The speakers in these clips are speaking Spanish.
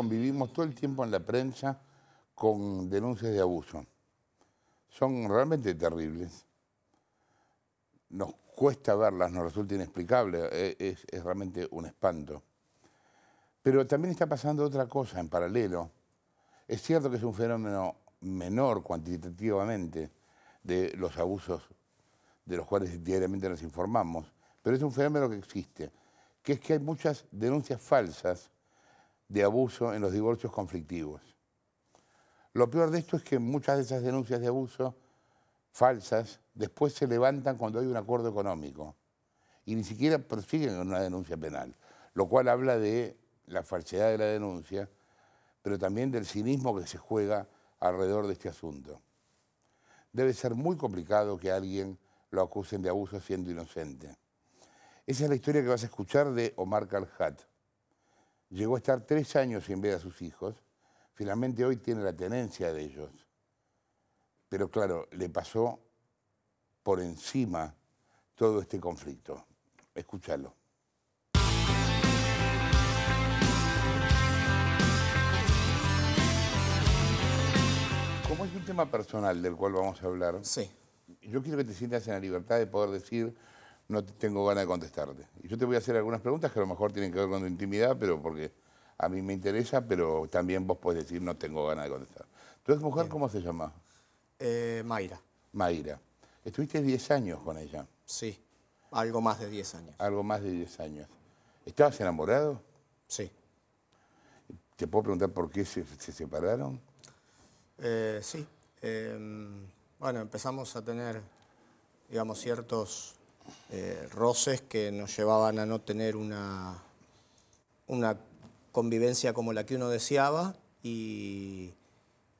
convivimos todo el tiempo en la prensa con denuncias de abuso. Son realmente terribles. Nos cuesta verlas, nos resulta inexplicable, e-, es, realmente un espanto. Pero también está pasando otra cosa en paralelo. Es cierto que es un fenómeno menor cuantitativamente de los abusos de los cuales diariamente nos informamos, pero es un fenómeno que existe, que es que hay muchas denuncias falsas de abuso en los divorcios conflictivos. Lo peor de esto es que muchas de esas denuncias de abuso falsas después se levantan cuando hay un acuerdo económico y ni siquiera persiguen una denuncia penal, lo cual habla de la falsedad de la denuncia, pero también del cinismo que se juega alrededor de este asunto. Debe ser muy complicado que alguien lo acusen de abuso siendo inocente. Esa es la historia que vas a escuchar de Omar Karhat, llegó a estar tres años sin ver a sus hijos, finalmente hoy tiene la tenencia de ellos. Pero claro, le pasó por encima todo este conflicto. Escúchalo. Como es un tema personal del cual vamos a hablar, yo quiero que te sientas en la libertad de poder decir no tengo ganas de contestarte. Y yo te voy a hacer algunas preguntas que a lo mejor tienen que ver con tu intimidad, pero porque a mí me interesa, pero también vos podés decir no tengo ganas de contestar. ¿Tú eres mujer cómo se llama? Eh, Mayra. Mayra. Estuviste 10 años con ella. Sí, algo más de 10 años. Algo más de 10 años. ¿Estabas enamorado? Sí. ¿Te puedo preguntar por qué se, separaron? Eh, sí. Em, bueno, empezamos a tener, digamos, ciertos eh, roces que nos llevaban a no tener una, una convivencia como la que uno deseaba y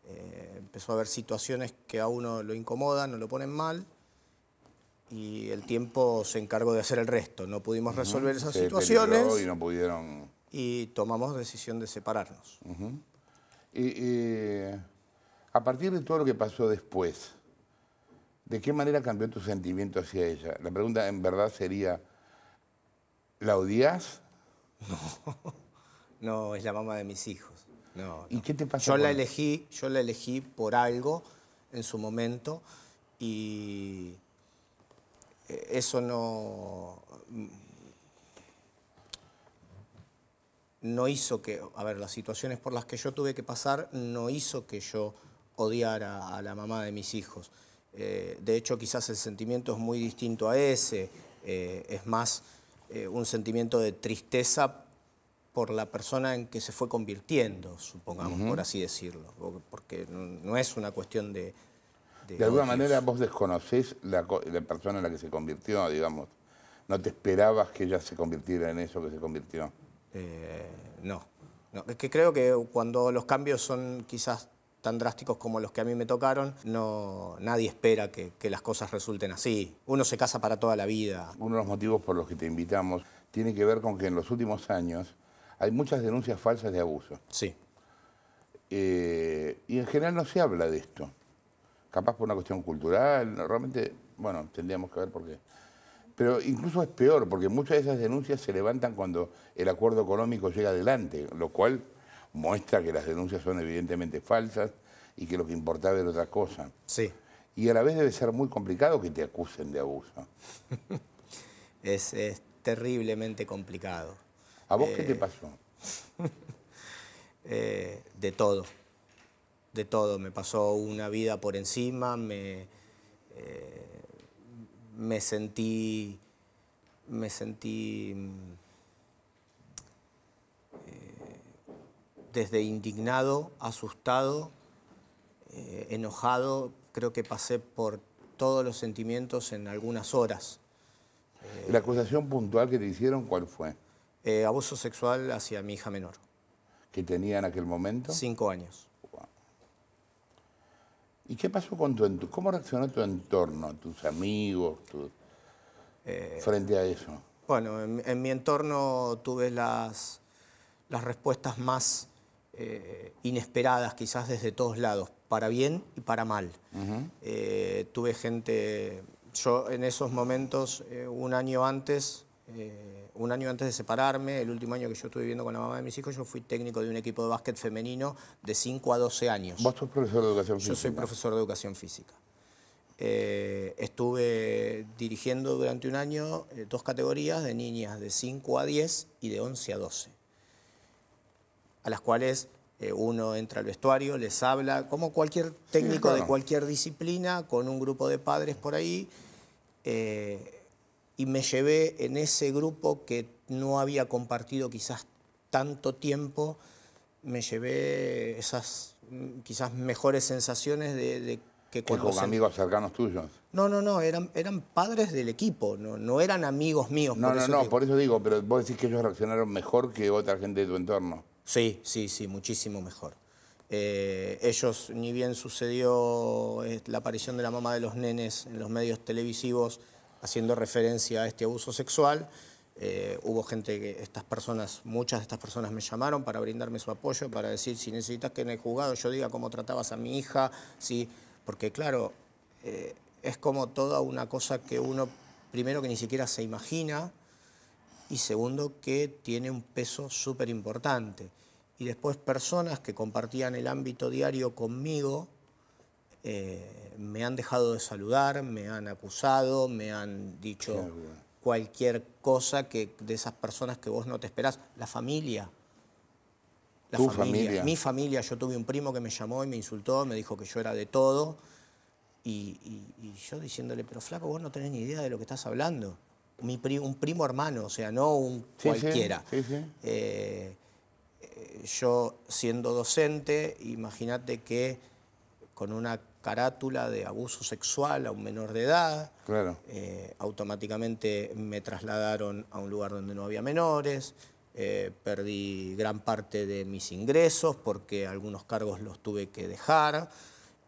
eh, empezó a haber situaciones que a uno lo incomodan, no lo ponen mal y el tiempo se encargó de hacer el resto. No pudimos resolver esas situaciones. Y no pudieron. Y tomamos decisión de separarnos. a partir de todo lo que pasó después, ¿De qué manera cambió tu sentimiento hacia ella? La pregunta en verdad sería, ¿la odias? No, no, es la mamá de mis hijos. No, ¿Y qué te pasó? Yo la elegí, yo la elegí por algo en su momento y eh, eso no mm, no hizo que, a ver, las situaciones por las que yo tuve que pasar no hizo que yo odiara a la mamá de mis hijos. Eh, de hecho, quizás el sentimiento es muy distinto a ese. Eh, es más eh, un sentimiento de tristeza por la persona en que se fue convirtiendo, supongamos, por así decirlo. Porque no es una cuestión de... De, alguna manera vos desconocés la, persona en la que se convirtió, digamos. ¿No te esperabas que ella se convirtiera en eso que se convirtió? no. no. Es que creo que cuando los cambios son quizás tan drásticos como los que a mí me tocaron, no, nadie espera que, las cosas resulten así. Uno se casa para toda la vida. Uno de los motivos por los que te invitamos tiene que ver con que en los últimos años hay muchas denuncias falsas de abuso. Sí. Eh, y en general no se habla de esto. Capaz por una cuestión cultural, realmente, bueno, tendríamos que ver por qué. Pero incluso es peor, porque muchas de esas denuncias se levantan cuando el acuerdo económico llega adelante, lo cual muestra que las denuncias son evidentemente falsas y que lo que importaba era otra cosa. Sí. Y a la vez debe ser muy complicado que te acusen de abuso. es, es, terriblemente complicado. ¿A vos qué te eh, pasó? Eh, de todo. De todo. Me pasó una vida por encima, me, eh, me sentí. Me sentí mm, desde indignado, asustado, eh, enojado, creo que pasé por todos los sentimientos en algunas horas. ¿La acusación puntual que te hicieron cuál fue? Eh, abuso sexual hacia mi hija menor. ¿Que tenía en aquel momento? Cinco años. ¿Y qué pasó con tu entorno? ¿Cómo reaccionó tu entorno, tus amigos, eh, frente a eso? Bueno, en, en, mi entorno tuve las, las respuestas más eh, inesperadas quizás desde todos lados, para bien y para mal. Eh, tuve gente, yo en esos momentos, eh, un año antes, un año antes de separarme, el último año que yo estuve viviendo con la mamá de mis hijos, yo fui técnico de un equipo de básquet femenino de 5 a 12 años. ¿Vos sos profesor de educación física? Yo soy profesor de educación física. estuve dirigiendo durante un año dos categorías de niñas de 5 a 10 y de 11 a 12 a las cuales eh, uno entra al vestuario, les habla, como cualquier técnico de cualquier disciplina, con un grupo de padres por ahí. Eh, y me llevé en ese grupo que no había compartido quizás tanto tiempo, me llevé esas quizás mejores sensaciones de, que ¿Con amigos cercanos tuyos? No, no, no, eran, eran padres del equipo, no, no eran amigos míos. No, no, no, por eso digo, pero vos decís que ellos reaccionaron mejor que otra gente de tu entorno. Sí, sí, sí, muchísimo mejor. Eh, ellos, ni bien sucedió eh, la aparición de la mamá de los nenes en los medios televisivos haciendo referencia a este abuso sexual, eh, hubo gente que estas personas, muchas de estas personas me llamaron para brindarme su apoyo, para decir si necesitas que en el juzgado yo diga cómo tratabas a mi hija, sí, porque claro, es como toda una cosa que uno, primero que ni siquiera se imagina, y segundo que tiene un peso súper importante y después personas que compartían el ámbito diario conmigo eh, me han dejado de saludar, me han acusado, me han dicho cualquier cosa que de esas personas que vos no te esperás. La familia. La familia. Mi familia. Yo tuve un primo que me llamó y me insultó, me dijo que yo era de todo. Y, yo diciéndole, pero flaco, vos no tenés ni idea de lo que estás hablando. un primo hermano, o sea, no un cualquiera. Sí, sí. Eh, yo siendo docente, imagínate que con una carátula de abuso sexual a un menor de edad, claro. Eh, automáticamente me trasladaron a un lugar donde no había menores, eh, perdí gran parte de mis ingresos porque algunos cargos los tuve que dejar.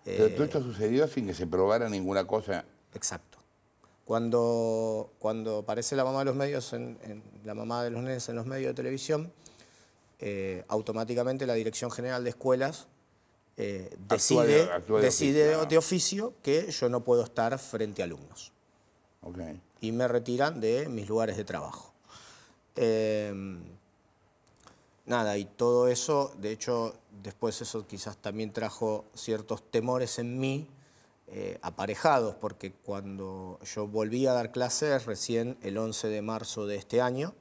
Pero todo eh, esto sucedió sin que se probara ninguna cosa. Exacto. Cuando, cuando aparece la mamá de los medios, en, la mamá de los nenes en los medios de televisión, eh, automáticamente la Dirección General de Escuelas decide, eh, de, decide oficio, de oficio que yo no puedo estar frente a alumnos. Y me retiran de mis lugares de trabajo. Em, nada, y todo eso, de hecho, después eso quizás también trajo ciertos temores en mí. Eh, aparejados, porque cuando yo volví a dar clases recién el 11 de marzo de este año,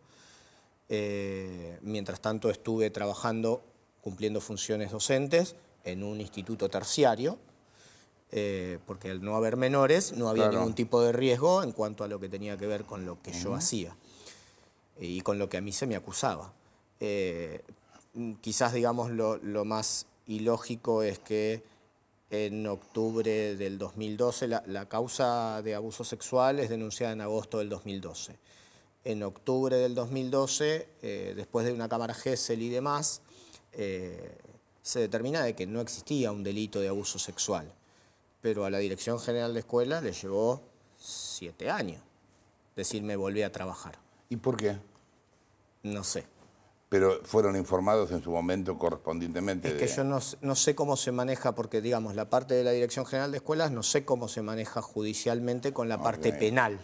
eh, mientras tanto estuve trabajando cumpliendo funciones docentes en un instituto terciario, eh, porque al no haber menores no había ningún tipo de riesgo en cuanto a lo que tenía que ver con lo que yo hacía y con lo que a mí se me acusaba. Eh, quizás, digamos, lo, más ilógico es que en octubre del 2012, la, la causa de abuso sexual es denunciada en agosto del 2012 en octubre del 2012, eh, después de una cámara Gessel y demás, eh, se determina de que no existía un delito de abuso sexual. Pero a la Dirección General de Escuela le llevó siete años decirme volví a trabajar. ¿Y por qué? No sé pero fueron informados en su momento correspondientemente. Es que yo no, sé cómo se maneja, porque digamos, la parte de la Dirección General de Escuelas no sé cómo se maneja judicialmente con la parte penal.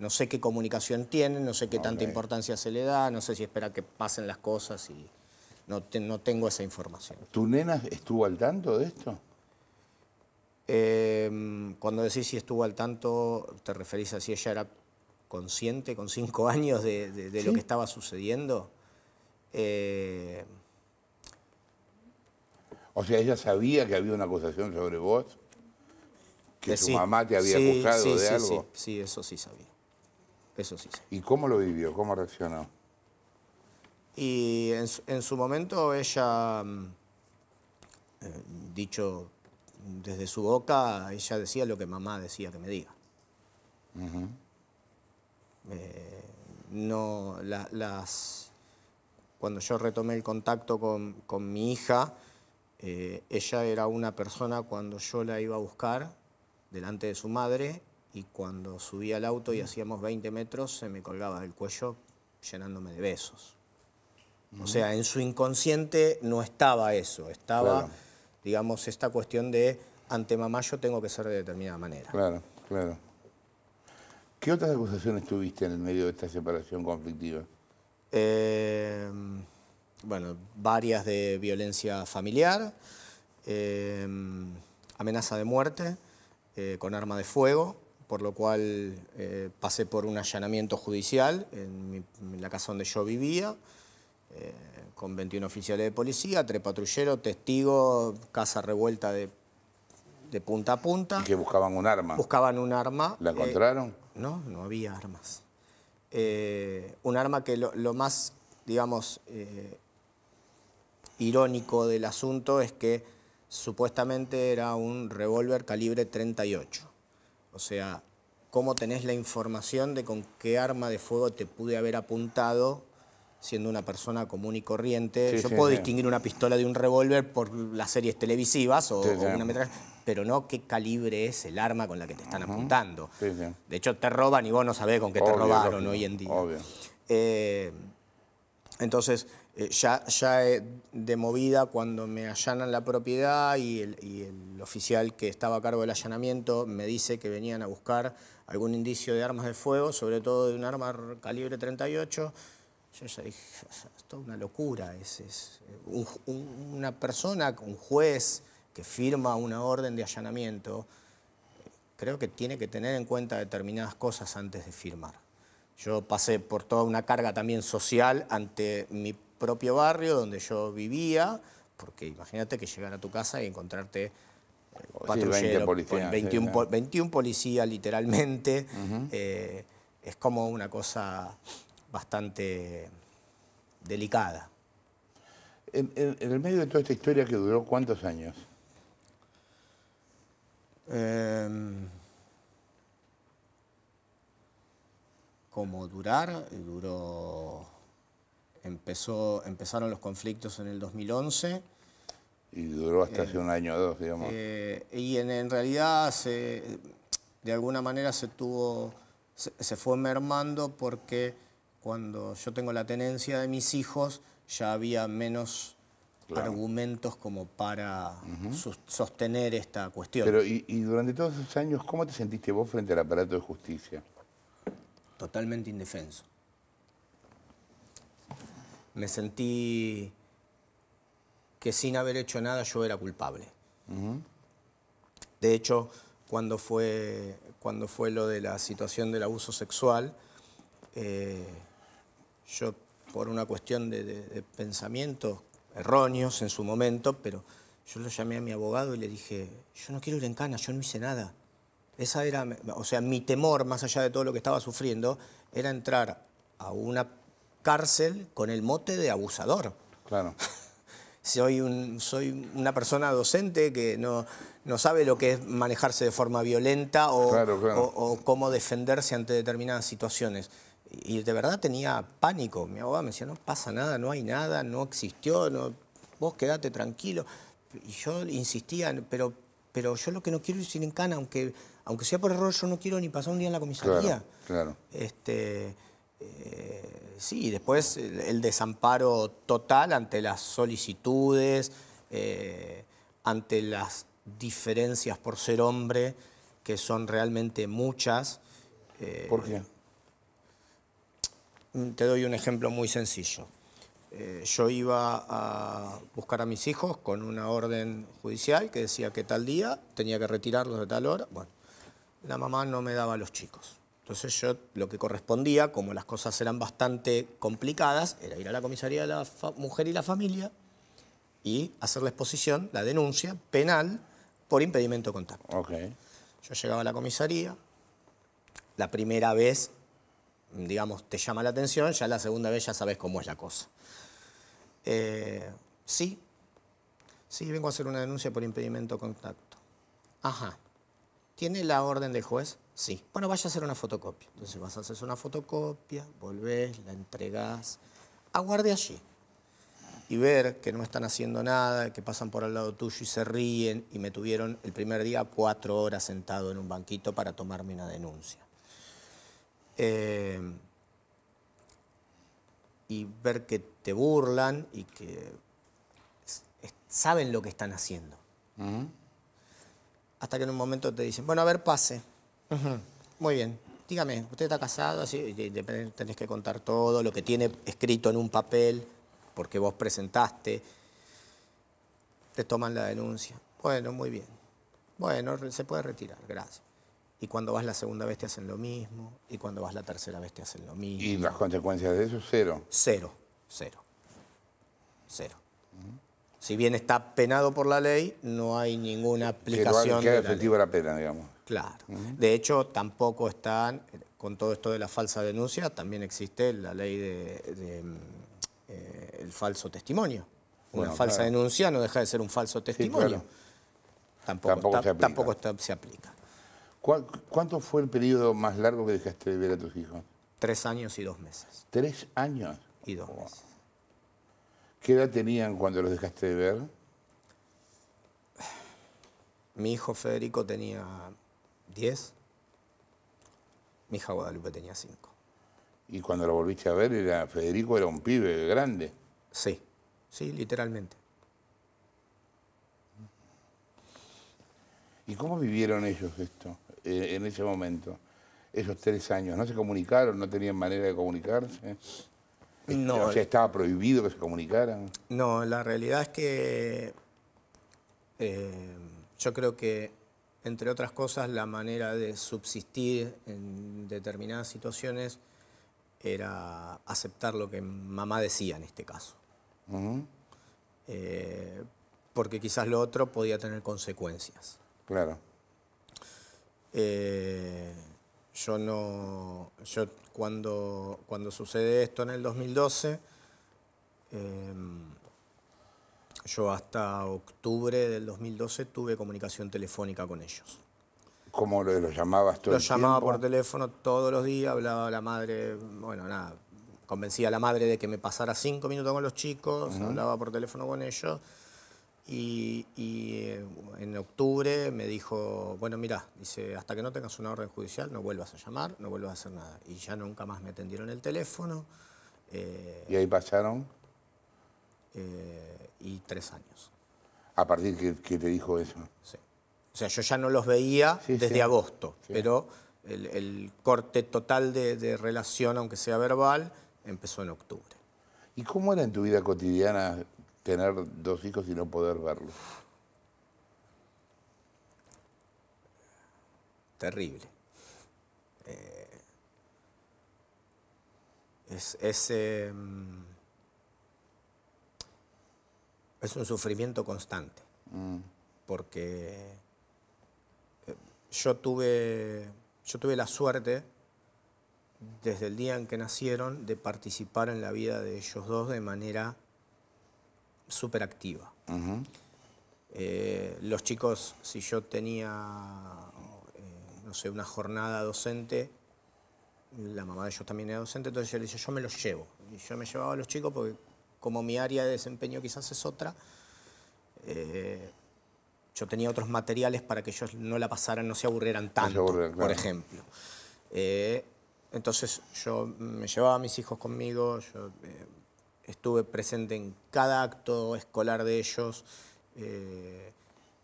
No sé qué comunicación tienen, no sé qué tanta importancia se le da, no sé si espera que pasen las cosas y no, tengo esa información. ¿Tu nena estuvo al tanto de esto? Em, cuando decís si estuvo al tanto, te referís a si ella era consciente con cinco años de, lo que estaba sucediendo. Eh, o sea, ella sabía que había una acusación sobre vos, que, eh, su mamá te había acusado de algo. Sí, eso sí sabía. Eso sí. ¿Y cómo lo vivió? ¿Cómo reaccionó? Y en su, momento ella, mm, eh, dicho desde su boca, ella decía lo que mamá decía que me diga. no, las, cuando yo retomé el contacto con, mi hija, eh, ella era una persona cuando yo la iba a buscar delante de su madre y cuando subía al auto y hacíamos 20 metros se me colgaba del cuello llenándome de besos. O sea, en su inconsciente no estaba eso, estaba, digamos, esta cuestión de ante mamá yo tengo que ser de determinada manera. Claro, claro. ¿Qué otras acusaciones tuviste en el medio de esta separación conflictiva? Em, bueno, varias de violencia familiar, em, amenaza de muerte eh, con arma de fuego, por lo cual eh, pasé por un allanamiento judicial en, la casa donde yo vivía, eh, con 21 oficiales de policía, tres patrulleros, testigos, casa revuelta de, de punta a punta. ¿Y que buscaban un arma? Buscaban un arma. ¿La encontraron? no, no había armas. Eh, un arma que lo, más, digamos, eh, irónico del asunto es que supuestamente era un revólver calibre 38. O sea, ¿cómo tenés la información de con qué arma de fuego te pude haber apuntado siendo una persona común y corriente? Yo puedo distinguir una pistola de un revólver por las series televisivas o, una metralla pero no qué calibre es el arma con la que te están apuntando. De hecho, te roban y vos no sabés con qué te robaron hoy en día. Eh, entonces, eh, ya, ya de movida, cuando me allanan la propiedad y el, oficial que estaba a cargo del allanamiento me dice que venían a buscar algún indicio de armas de fuego, sobre todo de un arma calibre 38, yo ya dije, es toda una locura. Es, es eh, una persona, un juez, que firma una orden de allanamiento, creo que tiene que tener en cuenta determinadas cosas antes de firmar. Yo pasé por toda una carga también social ante mi propio barrio donde yo vivía, porque imagínate que llegar a tu casa y encontrarte eh, patrullero, 21, policías literalmente, eh, es como una cosa bastante delicada. en el medio de toda esta historia que duró cuántos años? Em, como ¿Cómo durar? Duró. Empezó, empezaron los conflictos en el 2011. Y duró hasta eh, hace un año o dos, digamos. Eh, y en, realidad, de alguna manera, se tuvo. se fue mermando porque cuando yo tengo la tenencia de mis hijos ya había menos argumentos como para sostener esta cuestión. Pero, y, durante todos esos años, ¿cómo te sentiste vos frente al aparato de justicia? Totalmente indefenso. Me sentí que sin haber hecho nada yo era culpable. De hecho, cuando fue, cuando fue lo de la situación del abuso sexual, eh, yo por una cuestión de, de pensamientos erróneos en su momento, pero yo lo llamé a mi abogado y le dije, yo no quiero ir en cana, yo no hice nada. Esa era, o sea, mi temor, más allá de todo lo que estaba sufriendo, era entrar a una cárcel con el mote de abusador. Claro. soy, soy una persona docente que no, sabe lo que es manejarse de forma violenta o cómo defenderse ante determinadas situaciones. Y de verdad tenía pánico. Mi abogada me decía, no pasa nada, no hay nada, no existió, vos quedate tranquilo. Y yo insistía, pero, pero yo lo que no quiero es ir en cana, aunque, aunque sea por error, yo no quiero ni pasar un día en la comisaría. Claro, Este, eh, sí, después el, desamparo total ante las solicitudes, eh, ante las diferencias por ser hombre, que son realmente muchas. Eh, ¿Por qué? te doy un ejemplo muy sencillo. Eh, yo iba a buscar a mis hijos con una orden judicial que decía que tal día tenía que retirarlos de tal hora. Bueno, la mamá no me daba a los chicos. Entonces yo lo que correspondía, como las cosas eran bastante complicadas, era ir a la comisaría de la mujer y la familia y hacer la exposición, la denuncia penal por impedimento de contacto. Yo llegaba a la comisaría, la primera vez digamos, te llama la atención, ya la segunda vez ya sabes cómo es la cosa. Eh, sí, sí, vengo a hacer una denuncia por impedimento de contacto. Ajá. ¿Tiene la orden del juez? Sí. Bueno, vaya a hacer una fotocopia. Entonces vas a hacer una fotocopia, volvés, la entregás. Aguarde allí. Y ver que no están haciendo nada, que pasan por al lado tuyo y se ríen y me tuvieron el primer día cuatro horas sentado en un banquito para tomarme una denuncia. Em, y ver que te burlan y que saben lo que están haciendo. Hasta que en un momento te dicen, bueno, a ver, pase. Muy bien, dígame, ¿usted está casado? Así, tenés que contar todo, lo que tiene escrito en un papel, porque vos presentaste. Te toman la denuncia. Bueno, muy bien. Bueno, se puede retirar, gracias. Y cuando vas la segunda vez te hacen lo mismo, y cuando vas la tercera vez te hacen lo mismo. ¿Y las consecuencias de eso? Cero. Cero, cero, cero. Si bien está penado por la ley, no hay ninguna aplicación. Que efectiva la, pena, digamos. Claro. De hecho, tampoco están, con todo esto de la falsa denuncia, también existe la ley de, mm, eh, el falso testimonio. Una falsa denuncia no deja de ser un falso testimonio. Tampoco, se aplica. ¿Cuánto fue el periodo más largo que dejaste de ver a tus hijos? Tres años y dos meses. ¿Tres años? Y dos meses. ¿Qué edad tenían cuando los dejaste de ver? Mi hijo Federico tenía diez, mi hija Guadalupe tenía cinco. ¿Y cuando lo volviste a ver, era, Federico era un pibe grande? Sí, sí, literalmente. ¿Y cómo vivieron ellos esto? Eh, en ese momento? Esos tres años, ¿no se comunicaron? ¿No tenían manera de comunicarse? Este, no. O sea, ¿estaba prohibido que se comunicaran? No, la realidad es que eh, yo creo que, entre otras cosas, la manera de subsistir en determinadas situaciones era aceptar lo que mamá decía en este caso. Eh, porque quizás lo otro podía tener consecuencias. Claro. Eh, yo no, yo cuando, cuando sucede esto en el 2012, em, yo hasta octubre del 2012 tuve comunicación telefónica con ellos. ¿Cómo lo, los llamabas todo los llamaba por teléfono todos los días, hablaba la madre, bueno, nada, convencía a la madre de que me pasara cinco minutos con los chicos, hablaba por teléfono con ellos y, eh, en octubre me dijo, bueno, mira, dice, hasta que no tengas una orden judicial no vuelvas a llamar, no vuelvas a hacer nada. Y ya nunca más me atendieron el teléfono. Eh, ¿Y ahí pasaron? Eh, y tres años. ¿A partir que, que, te dijo eso? Sí. O sea, yo ya no los veía desde agosto, pero el, corte total de relación, aunque sea verbal, empezó en octubre. ¿Y cómo era en tu vida cotidiana tener dos hijos y no poder verlos. Terrible. Eh, es, es, em, es, un sufrimiento constante, mm. porque eh, yo tuve, yo tuve la suerte, desde el día en que nacieron, de participar en la vida de ellos dos de manera súper activa. Eh, los chicos, si yo tenía, eh, no sé, una jornada docente, la mamá de ellos también era docente, entonces yo le decía, yo me los llevo. Y yo me llevaba a los chicos porque como mi área de desempeño quizás es otra, eh, yo tenía otros materiales para que ellos no la pasaran, no se aburrieran tanto, por ejemplo. entonces yo me llevaba a mis hijos conmigo, yo estuve presente en cada acto escolar de ellos. Eh,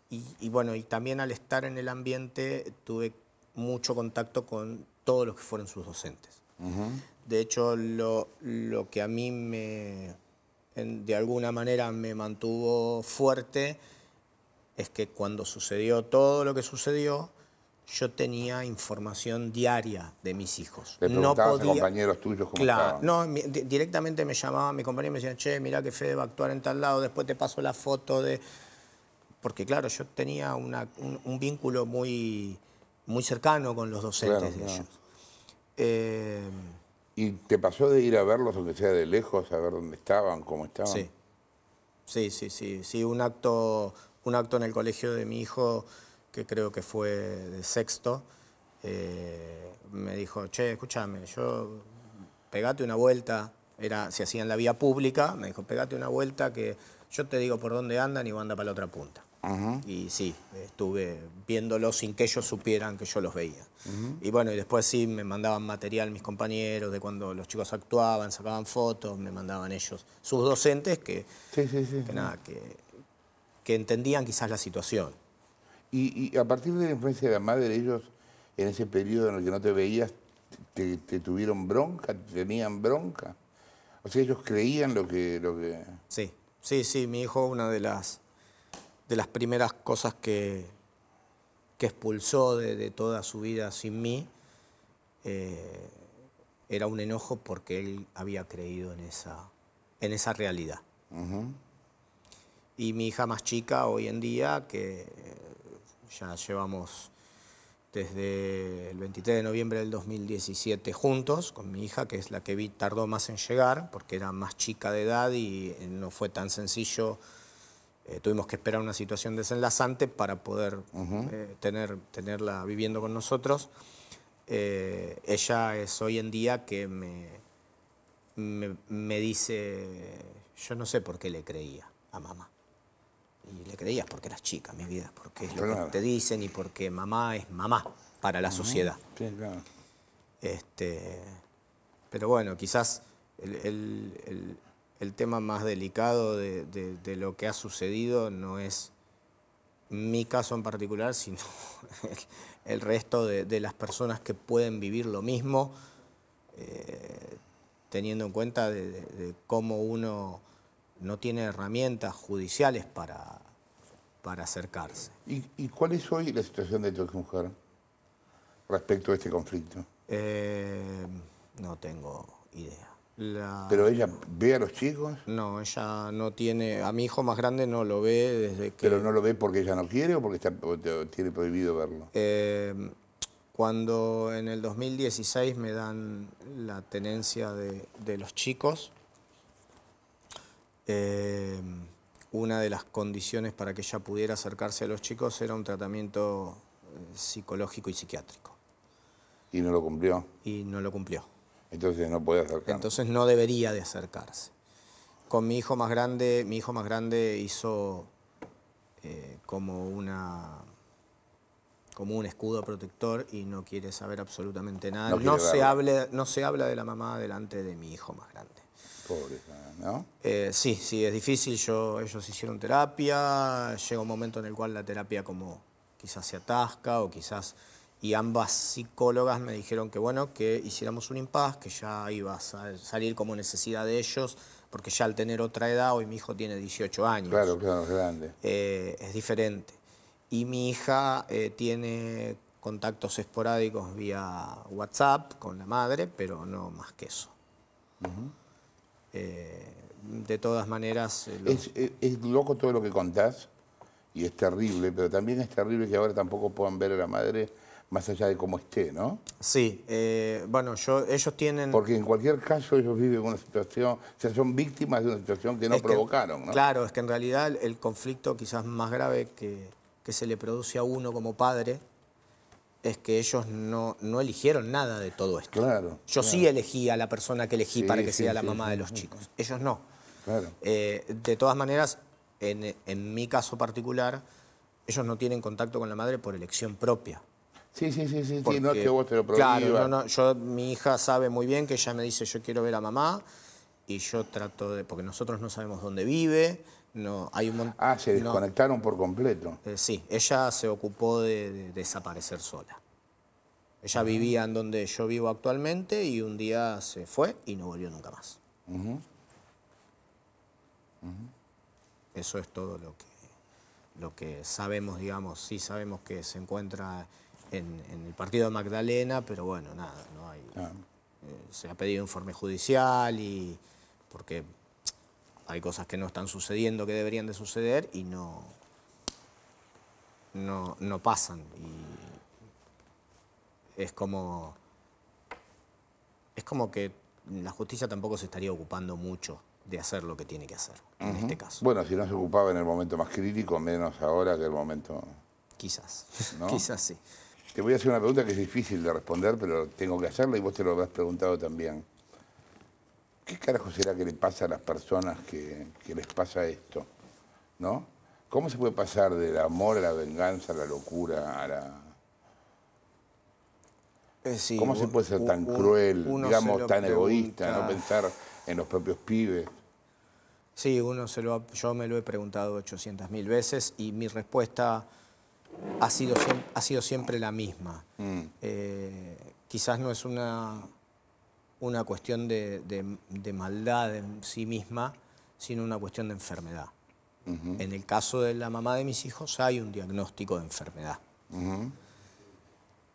y, bueno, y también al estar en el ambiente tuve mucho contacto con todos los que fueron sus docentes. De hecho, lo, lo, que a mí me, de alguna manera me mantuvo fuerte es que cuando sucedió todo lo que sucedió, yo tenía información diaria de mis hijos. no compañeros tuyos cómo Claro, no, directamente me llamaba mi compañero me decía, che, mirá que fe va a actuar en tal lado, después te paso la foto de... Porque claro, yo tenía una, un, vínculo muy, muy cercano con los docentes de ellos. Eh, ¿Y te pasó de ir a verlos, aunque sea de lejos, a ver dónde estaban, cómo estaban? Sí, sí, sí, sí, sí un, acto, un acto en el colegio de mi hijo que creo que fue de sexto, eh, me dijo, che, escúchame, yo pegate una vuelta, era, se hacían la vía pública, me dijo, pegate una vuelta que yo te digo por dónde andan y vos anda para la otra punta. Y sí, estuve viéndolos sin que ellos supieran que yo los veía. Y bueno, y después sí me mandaban material mis compañeros de cuando los chicos actuaban, sacaban fotos, me mandaban ellos, sus docentes que, que nada, que, que entendían quizás la situación. Y, a partir de la influencia de la madre, ellos en ese periodo en el que no te veías, te, tuvieron bronca, tenían bronca. O sea, ellos creían lo que, lo que... Sí, sí, sí, mi hijo, una de las, de las primeras cosas que, que expulsó de, toda su vida sin mí, eh, era un enojo porque él había creído en esa, en esa realidad. Y mi hija más chica hoy en día, que ya llevamos desde el 23 de noviembre del 2017 juntos con mi hija, que es la que vi tardó más en llegar, porque era más chica de edad y eh, no fue tan sencillo. Eh, tuvimos que esperar una situación desenlazante para poder eh, tener, tenerla viviendo con nosotros. ella es hoy en día que me, me dice, yo no sé por qué le creía a mamá. Y le creías porque eras chica, mi vida, porque es lo que te dicen y porque mamá es mamá para la sociedad. Este, pero bueno, quizás el, tema más delicado de, lo que ha sucedido no es mi caso en particular, sino el, resto de, las personas que pueden vivir lo mismo, eh, teniendo en cuenta de cómo uno no tiene herramientas judiciales para, para acercarse. ¿Y, cuál es hoy la situación de tu mujer respecto a este conflicto? Eh, no tengo idea. ¿Pero ella ve a los chicos? No, ella no tiene... A mi hijo más grande no lo ve desde que... ¿Pero no lo ve porque ella no quiere o porque está, tiene prohibido verlo? Eh, cuando en el 2016 me dan la tenencia de los chicos, Em, una de las condiciones para que ella pudiera acercarse a los chicos era un tratamiento eh, psicológico y psiquiátrico. ¿Y no lo cumplió? Y no lo cumplió. Entonces no puede acercarse. Entonces no debería de acercarse. Con mi hijo más grande, mi hijo más grande hizo eh, como una como un escudo protector y no quiere saber absolutamente nada. No, se, hable, no se habla de la mamá delante de mi hijo más grande. Pobre, ¿no? Eh, sí, sí, es difícil. Yo, ellos hicieron terapia, llega un momento en el cual la terapia como quizás se atasca o quizás... Y ambas psicólogas me dijeron que bueno, que hiciéramos un impasse que ya iba a salir como necesidad de ellos, porque ya al tener otra edad, hoy mi hijo tiene 18 años. Claro, claro, grande. Eh, es diferente y mi hija eh, tiene contactos esporádicos vía WhatsApp con la madre, pero no más que eso. Eh, de todas maneras... Eh, es, loco todo lo que contás y es terrible, pero también es terrible que ahora tampoco puedan ver a la madre más allá de cómo esté, ¿no? Sí, bueno, yo, ellos tienen... Porque en cualquier caso ellos viven una situación, o sea, son víctimas de una situación que no provocaron, ¿no? Claro, es que en realidad el conflicto quizás más grave que que se le produce a uno como padre es que ellos no, no eligieron nada de todo esto. Claro, Yo sí elegí a la persona que elegí para que sea la mamá de los chicos. Ellos no. Eh, de todas maneras, en, en, mi caso particular, ellos no tienen contacto con la madre por elección propia. Sí, sí, sí, sí, no es que vos te lo Claro, yo, mi hija sabe muy bien que ella me dice yo quiero ver a mamá y yo trato de, porque nosotros no sabemos dónde vive, no, hay un Ah, se desconectaron por completo. Eh, sí, ella se ocupó de, desaparecer sola. Ella vivía en donde yo vivo actualmente y un día se fue y no volvió nunca más. Eso es todo lo que, lo que sabemos, digamos. Sí sabemos que se encuentra en, el partido de Magdalena, pero bueno, nada, no hay... Eh, se ha pedido informe judicial y... porque hay cosas que no están sucediendo que deberían de suceder y no, no, no pasan. Y es como. Es como que la justicia tampoco se estaría ocupando mucho de hacer lo que tiene que hacer, en este caso. Bueno, si no se ocupaba en el momento más crítico, menos ahora que el momento... Quizás, quizás sí. Te voy a hacer una pregunta que es difícil de responder, pero tengo que hacerla y vos te lo habrás preguntado también. ¿qué carajo será que le pasa a las personas que, les pasa esto? ¿No? ¿Cómo se puede pasar del amor a la venganza, a la locura, a la... Eh, ¿Cómo se puede ser tan cruel, digamos, tan egoísta, no pensar en los propios pibes? Sí, uno se lo yo me lo he preguntado 800.000 veces y mi respuesta ha sido, ha sido siempre la misma. Mm. Eh, quizás no es una una cuestión de, maldad en sí misma, sino una cuestión de enfermedad. En el caso de la mamá de mis hijos hay un diagnóstico de enfermedad.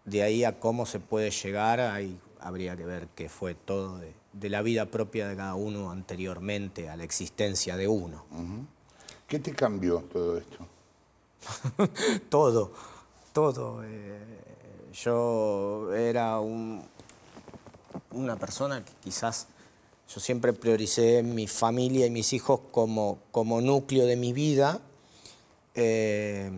De ahí a cómo se puede llegar, ahí habría que ver qué fue todo de, la vida propia de cada uno anteriormente a la existencia de uno. ¿Qué te cambió todo esto? todo, todo. Eh, yo era un, una persona que quizás yo siempre prioricé mi familia y mis hijos como, núcleo de mi vida. Eh,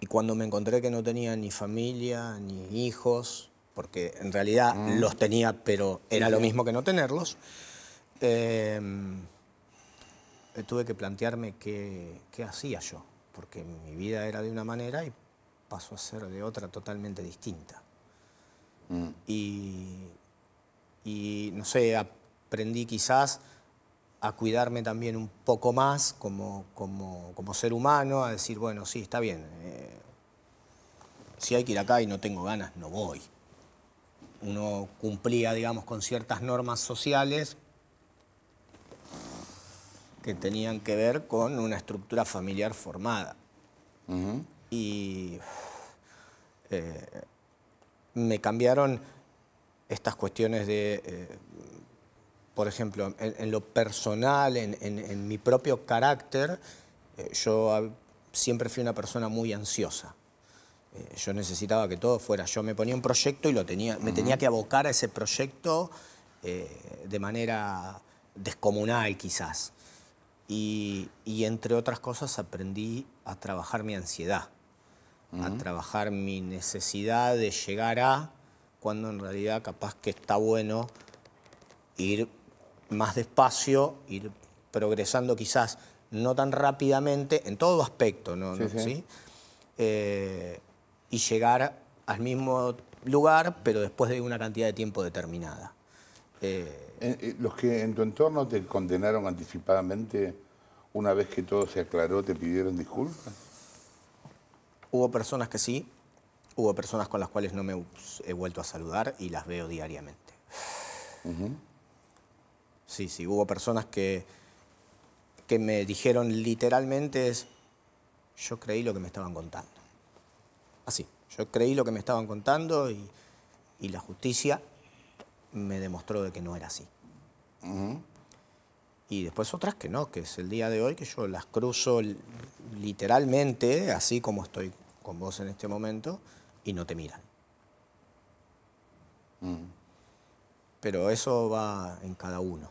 y cuando me encontré que no tenía ni familia, ni hijos, porque en realidad mm. los tenía, pero era lo mismo que no tenerlos, eh, tuve que plantearme qué, qué hacía yo, porque mi vida era de una manera y pasó a ser de otra totalmente distinta. Y, no sé, aprendí quizás a cuidarme también un poco más como, como, ser humano, a decir, bueno, sí, está bien, eh, si hay que ir acá y no tengo ganas, no voy. Uno cumplía, digamos, con ciertas normas sociales que tenían que ver con una estructura familiar formada. Y eh, me cambiaron estas cuestiones de, eh, por ejemplo, en, lo personal, en, mi propio carácter, eh, yo siempre fui una persona muy ansiosa. Eh, yo necesitaba que todo fuera. Yo me ponía un proyecto y lo tenía, me tenía que abocar a ese proyecto de manera descomunal quizás. y entre otras cosas aprendí a trabajar mi ansiedad a trabajar mi necesidad de llegar a, cuando en realidad capaz que está bueno ir más despacio, ir progresando quizás no tan rápidamente, en todo aspecto, ¿no? Eh, y llegar al mismo lugar, pero después de una cantidad de tiempo determinada. Eh, eh, ¿Los que en tu entorno te condenaron anticipadamente, una vez que todo se aclaró, te pidieron disculpas? Hubo personas que sí, hubo personas con las cuales no me he vuelto a saludar y las veo diariamente. Sí, sí, hubo personas que, que me dijeron literalmente yo creí lo que me estaban contando. Así, yo creí lo que me estaban contando y, la justicia me demostró de que no era así y después otras que no, que es el día de hoy que yo las cruzo literalmente, así como estoy con vos en este momento, y no te miran. Mm. Pero eso va en cada uno.